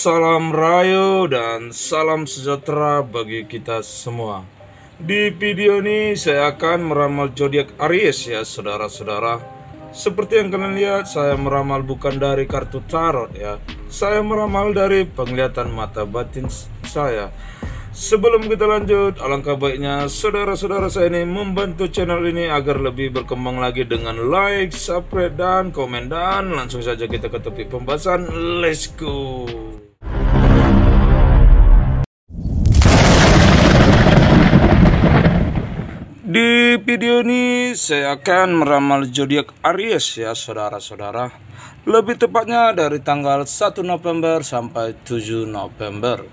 Salam Rayo dan salam sejahtera bagi kita semua. Di video ini saya akan meramal zodiak Aries ya saudara-saudara. Seperti yang kalian lihat, saya meramal bukan dari kartu tarot ya. Saya meramal dari penglihatan mata batin saya. Sebelum kita lanjut, alangkah baiknya saudara-saudara saya ini membantu channel ini agar lebih berkembang lagi dengan like, subscribe, dan komen. Dan langsung saja kita ke topik pembahasan. Let's go! video ini saya akan meramal zodiak Aries ya saudara-saudara Lebih tepatnya dari tanggal 1 November sampai 7 November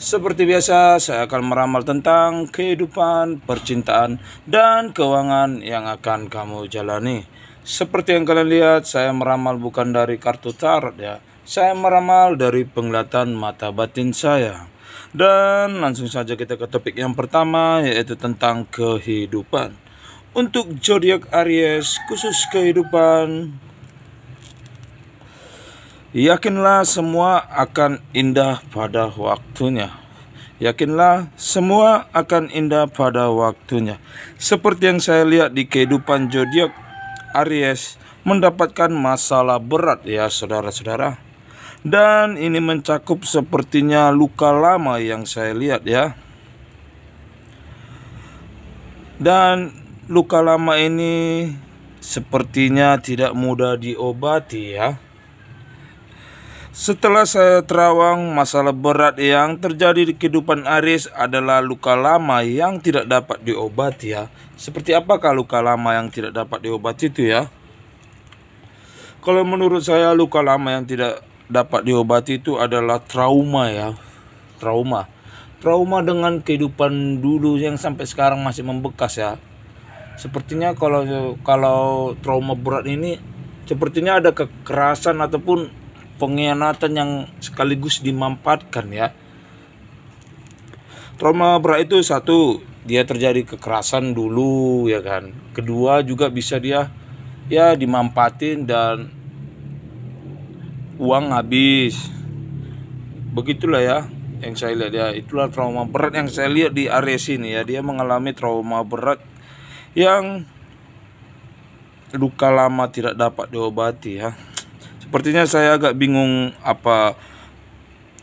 Seperti biasa saya akan meramal tentang kehidupan, percintaan, dan keuangan yang akan kamu jalani Seperti yang kalian lihat saya meramal bukan dari kartu tarot ya Saya meramal dari penglihatan mata batin saya dan langsung saja kita ke topik yang pertama yaitu tentang kehidupan untuk zodiak Aries khusus kehidupan yakinlah semua akan indah pada waktunya yakinlah semua akan indah pada waktunya seperti yang saya lihat di kehidupan zodiak Aries mendapatkan masalah berat ya saudara-saudara dan ini mencakup sepertinya luka lama yang saya lihat ya dan luka lama ini sepertinya tidak mudah diobati ya. Setelah saya terawang, masalah berat yang terjadi di kehidupan Aris adalah luka lama yang tidak dapat diobati ya. Seperti apakah luka lama yang tidak dapat diobati itu ya? Kalau menurut saya luka lama yang tidak dapat diobati itu adalah trauma ya. Trauma. Trauma dengan kehidupan dulu yang sampai sekarang masih membekas ya sepertinya kalau kalau trauma berat ini sepertinya ada kekerasan ataupun pengkhianatan yang sekaligus dimampatkan ya. Trauma berat itu satu, dia terjadi kekerasan dulu ya kan. Kedua juga bisa dia ya dimampatin dan uang habis. Begitulah ya yang saya lihat ya. Itulah trauma berat yang saya lihat di area sini ya. Dia mengalami trauma berat yang luka lama tidak dapat diobati ya. Sepertinya saya agak bingung apa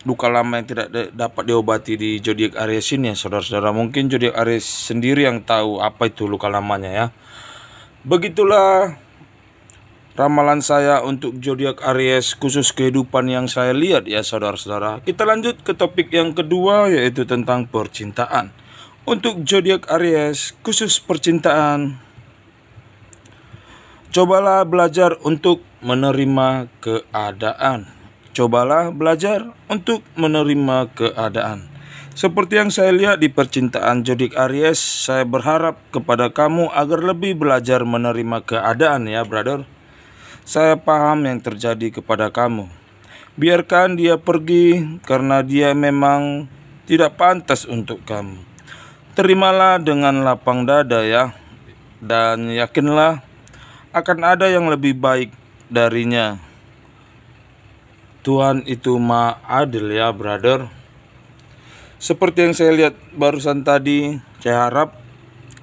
luka lama yang tidak dapat diobati di jodiak Aries ini ya saudara-saudara. Mungkin jodiak Aries sendiri yang tahu apa itu luka lamanya ya. Begitulah ramalan saya untuk jodiak Aries khusus kehidupan yang saya lihat ya saudara-saudara. Kita lanjut ke topik yang kedua yaitu tentang percintaan. Untuk zodiak Aries khusus percintaan, cobalah belajar untuk menerima keadaan. Cobalah belajar untuk menerima keadaan. Seperti yang saya lihat di percintaan zodiak Aries, saya berharap kepada kamu agar lebih belajar menerima keadaan ya, brother. Saya paham yang terjadi kepada kamu. Biarkan dia pergi karena dia memang tidak pantas untuk kamu terimalah dengan lapang dada ya dan yakinlah akan ada yang lebih baik darinya Tuhan itu ma adil ya brother seperti yang saya lihat barusan tadi saya harap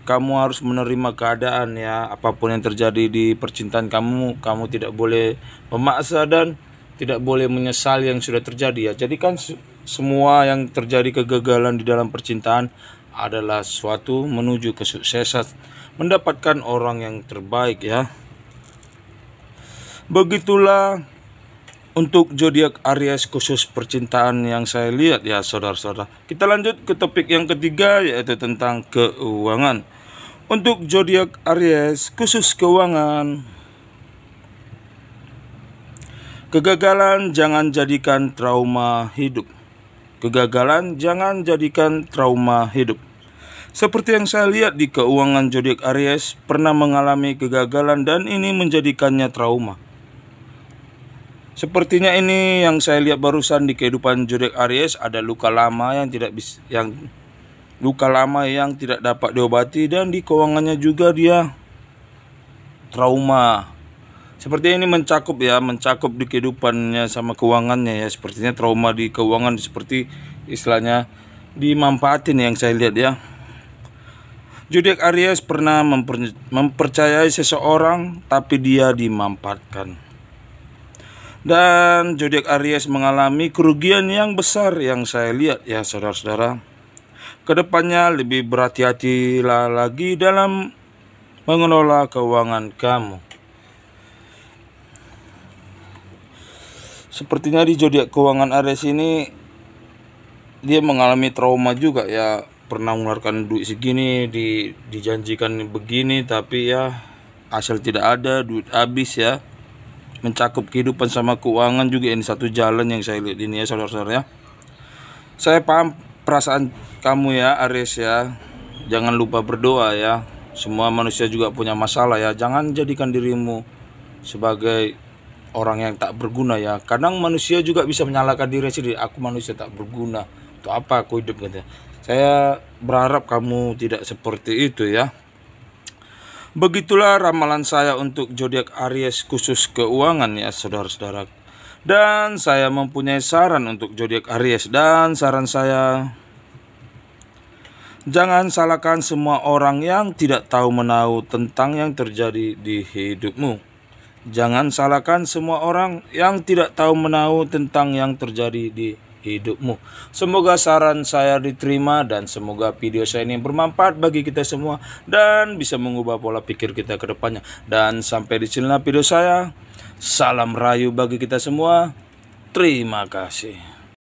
kamu harus menerima keadaan ya apapun yang terjadi di percintaan kamu kamu tidak boleh memaksa dan tidak boleh menyesal yang sudah terjadi ya jadi kan semua yang terjadi kegagalan di dalam percintaan adalah suatu menuju kesuksesan mendapatkan orang yang terbaik ya begitulah untuk zodiak Aries khusus percintaan yang saya lihat ya saudara-saudara kita lanjut ke topik yang ketiga yaitu tentang keuangan untuk zodiak Aries khusus keuangan Kegagalan jangan jadikan trauma hidup. Kegagalan jangan jadikan trauma hidup. Seperti yang saya lihat di keuangan Jodiak Aries pernah mengalami kegagalan dan ini menjadikannya trauma. Sepertinya ini yang saya lihat barusan di kehidupan Jodiak Aries ada luka lama yang tidak bisa yang luka lama yang tidak dapat diobati dan di keuangannya juga dia trauma. Seperti ini mencakup ya, mencakup di kehidupannya sama keuangannya ya. Sepertinya trauma di keuangan seperti istilahnya dimanfaatin yang saya lihat ya. Judek Aries pernah memper, mempercayai seseorang tapi dia dimampatkan. Dan Jodiak Aries mengalami kerugian yang besar yang saya lihat ya saudara-saudara. Kedepannya lebih berhati-hatilah lagi dalam mengelola keuangan kamu. Sepertinya di Jodiak keuangan Aries ini dia mengalami trauma juga ya pernah mengeluarkan duit segini di dijanjikan begini tapi ya hasil tidak ada duit habis ya mencakup kehidupan sama keuangan juga ini satu jalan yang saya lihat ini ya saudara-saudara ya saya paham perasaan kamu ya Aris ya jangan lupa berdoa ya semua manusia juga punya masalah ya jangan jadikan dirimu sebagai orang yang tak berguna ya kadang manusia juga bisa menyalahkan diri sendiri aku manusia tak berguna untuk apa aku hidup gitu saya berharap kamu tidak seperti itu ya. Begitulah ramalan saya untuk zodiak Aries khusus keuangan ya saudara-saudara. Dan saya mempunyai saran untuk zodiak Aries dan saran saya jangan salahkan semua orang yang tidak tahu menahu tentang yang terjadi di hidupmu. Jangan salahkan semua orang yang tidak tahu menahu tentang yang terjadi di hidupmu. Semoga saran saya diterima dan semoga video saya ini bermanfaat bagi kita semua dan bisa mengubah pola pikir kita ke depannya. Dan sampai di sini video saya. Salam rayu bagi kita semua. Terima kasih.